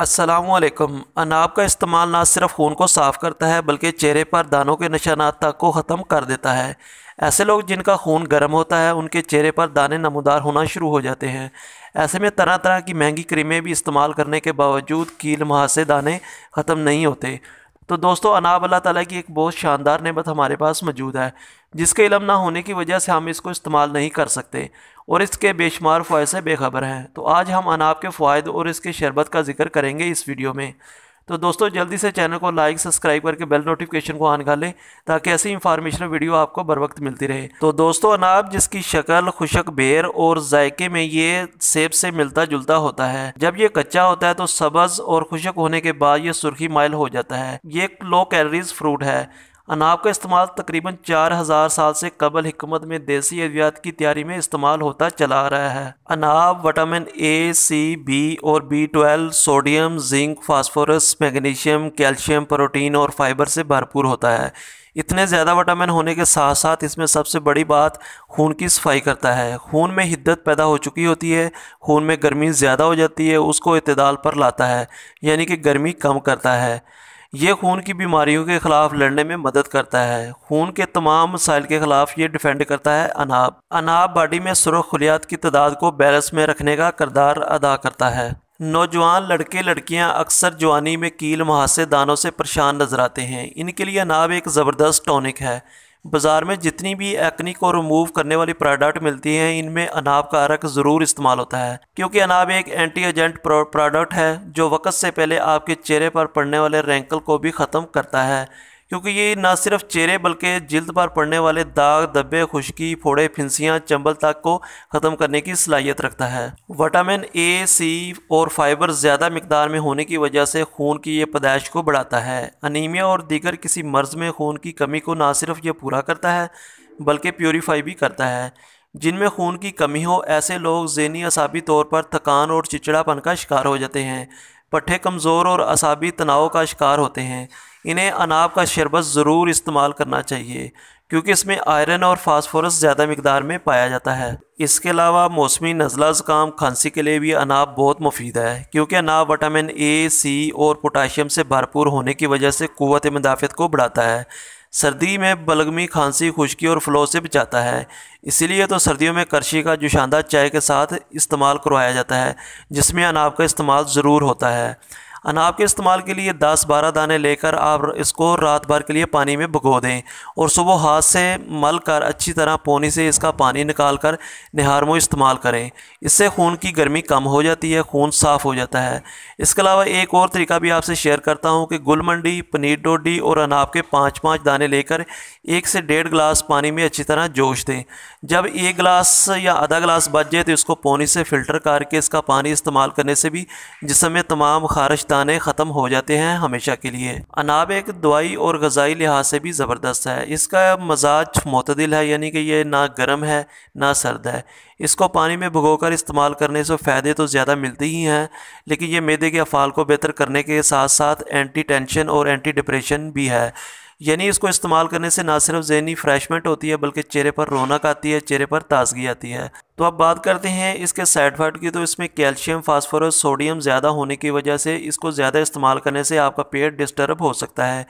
असलकम अनाब का इस्तेमाल ना सिर्फ खून को साफ़ करता है बल्कि चेहरे पर दानों के निशाना तक को ख़त्म कर देता है ऐसे लोग जिनका खून गर्म होता है उनके चेहरे पर दाने नमदार होना शुरू हो जाते हैं ऐसे में तरह तरह की महंगी क्रीमें भी इस्तेमाल करने के बावजूद कील मुहासे दाने ख़त्म नहीं होते तो दोस्तों अनाब अल्लाह ताली की एक बहुत शानदार नेमत हमारे पास मौजूद है जिसके इलम ना होने की वजह से हम इसको इस्तेमाल नहीं कर सकते और इसके बेशुमार फ़ायद से बेखबर हैं तो आज हम अनाब के फ़ायद और इसके शरबत का जिक्र करेंगे इस वीडियो में तो दोस्तों जल्दी से चैनल को लाइक सब्सक्राइब करके बेल नोटिफिकेशन को ऑन कर लें ताकि ऐसी इंफॉर्मेशन वीडियो आपको बर वक्त मिलती रहे तो दोस्तों अनाब जिसकी शक्ल खुशक बेर और जायके में ये सेब से मिलता जुलता होता है जब ये कच्चा होता है तो सब्ज और खुशक होने के बाद ये सुर्खी माइल हो जाता है ये लो कैलरीज फ्रूट है अनाब का इस्तेमाल तकरीबन चार हज़ार साल से कबल हमत में देसी अद्वियात की तैयारी में इस्तेमाल होता चला रहा है अनाब विटामिन ए सी बी और B twelve sodium zinc phosphorus magnesium calcium protein और फाइबर से भरपूर होता है इतने ज़्यादा विटामिन होने के साथ साथ इसमें सबसे बड़ी बात खून की सफाई करता है खून में हिद्दत पैदा हो चुकी होती है खून में गर्मी ज़्यादा हो जाती है उसको इतदाल पर लाता है यानी कि गर्मी कम करता है ये खून की बीमारियों के खिलाफ लड़ने में मदद करता है खून के तमाम मसाइल के खिलाफ ये डिफेंड करता है अनाब अनाब बॉडी में सुरख खुलियात की तादाद को बैलेंस में रखने का करदार अदा करता है नौजवान लड़के लड़कियां अक्सर जवानी में कील मुहासे दानों से परेशान नजर आते हैं इनके लिए अनाब एक ज़बरदस्त टॉनिक है बाज़ार में जितनी भी एक्नी को रिमूव करने वाली प्रोडक्ट मिलती हैं इनमें अनाब का अरक ज़रूर इस्तेमाल होता है क्योंकि अनाब एक एंटी एजेंट प्रोडक्ट है जो वक़्त से पहले आपके चेहरे पर पड़ने वाले रेंकल को भी ख़त्म करता है क्योंकि ये ना सिर्फ चेहरे बल्कि जल्द पर पड़ने वाले दाग दब्बे खुश्की फोड़े फिंसियाँ चंबल तक को ख़त्म करने की सलाहियत रखता है विटामिन ए सी और फाइबर ज़्यादा मकदार में होने की वजह से खून की ये पैदाइश को बढ़ाता है अनीमिया और दीगर किसी मर्ज़ में खून की कमी को ना सिर्फ ये पूरा करता है बल्कि प्योरीफाई भी करता है जिनमें खून की कमी हो ऐसे लोग जहनी असाबी तौर पर थकान और चिचड़ापन का शिकार हो जाते हैं पट्ठे कमज़ोर और असाबी तनाव का शिकार होते हैं इन्हें अनाब का शरबत ज़रूर इस्तेमाल करना चाहिए क्योंकि इसमें आयरन और फास्फोरस ज़्यादा मकदार में पाया जाता है इसके अलावा मौसमी नज़ला ज़ुकाम खांसी के लिए भी अनाब बहुत मुफीद है क्योंकि अनाब विटामिन ए सी और पोटाशियम से भरपूर होने की वजह से क़वत मदाफ़त को बढ़ाता है सर्दी में बलगमी खांसी खुश्की और फ्लो से बचाता है इसीलिए तो सर्दियों में करशी का जुशांदा चाय के साथ इस्तेमाल करवाया जाता है जिसमें अनाब का इस्तेमाल ज़रूर होता है अनाब के इस्तेमाल के लिए 10-12 दाने लेकर आप इसको रात भर के लिए पानी में भगो दें और सुबह हाथ से मल कर अच्छी तरह पोनी से इसका पानी निकाल कर निहार मुँह इस्तेमाल करें इससे खून की गर्मी कम हो जाती है खून साफ़ हो जाता है इसके अलावा एक और तरीका भी आपसे शेयर करता हूँ कि गुल मंडी पनीर डोडी और अनाब के पाँच पाँच दाने लेकर एक से डेढ़ गिलास पानी में अच्छी तरह जोश दें जब एक गिलास या आधा गिलास बच जाए तो इसको पोनी से फ़िल्टर करके इसका पानी इस्तेमाल करने से भी जिसमें तमाम ख़ारिश दाने ख़त्म हो जाते हैं हमेशा के लिए अनाब एक दवाई और गज़ाई लिहाज से भी ज़बरदस्त है इसका मजाज मतदिल है यानी कि ये ना गर्म है ना सर्द है इसको पानी में कर इस्तेमाल करने से फ़ायदे तो ज़्यादा मिलते ही हैं लेकिन ये मैदे के अफ़ाल को बेहतर करने के साथ साथ एंटी टेंशन और एंटी डिप्रेशन भी है यानी इसको इस्तेमाल करने से ना सिर्फ जहनी फ्रेशमेंट होती है बल्कि चेहरे पर रौनक आती है चेहरे पर ताजगी आती है तो अब बात करते हैं इसके साइड इफेक्ट की तो इसमें कैल्शियम फास्फोरस सोडियम ज़्यादा होने की वजह से इसको ज़्यादा इस्तेमाल करने से आपका पेट डिस्टर्ब हो सकता है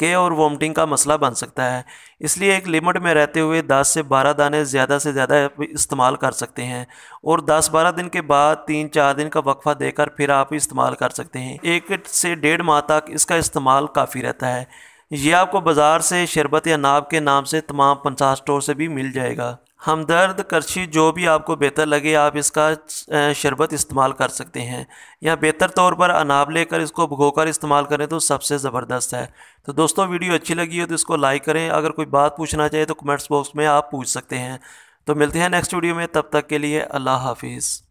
के और वोमिटिंग का मसला बन सकता है इसलिए एक लिमिट में रहते हुए 10 से 12 दाने ज़्यादा से ज़्यादा इस्तेमाल कर सकते हैं और 10-12 दिन के बाद तीन चार दिन का वक्फा देकर फिर आप इस्तेमाल कर सकते हैं एक से डेढ़ माह तक इसका इस्तेमाल काफ़ी रहता है ये आपको बाज़ार से शरबत या नाब के नाम से तमाम पंचाह स्टोर से भी मिल जाएगा हमदर्द करछी जो भी आपको बेहतर लगे आप इसका शरबत इस्तेमाल कर सकते हैं या बेहतर तौर पर अनाब लेकर इसको भगोकर इस्तेमाल करें तो सबसे ज़बरदस्त है तो दोस्तों वीडियो अच्छी लगी हो तो इसको लाइक करें अगर कोई बात पूछना चाहे तो कमेंट्स बॉक्स में आप पूछ सकते हैं तो मिलते हैं नेक्स्ट वीडियो में तब तक के लिए अल्लाह हाफिज़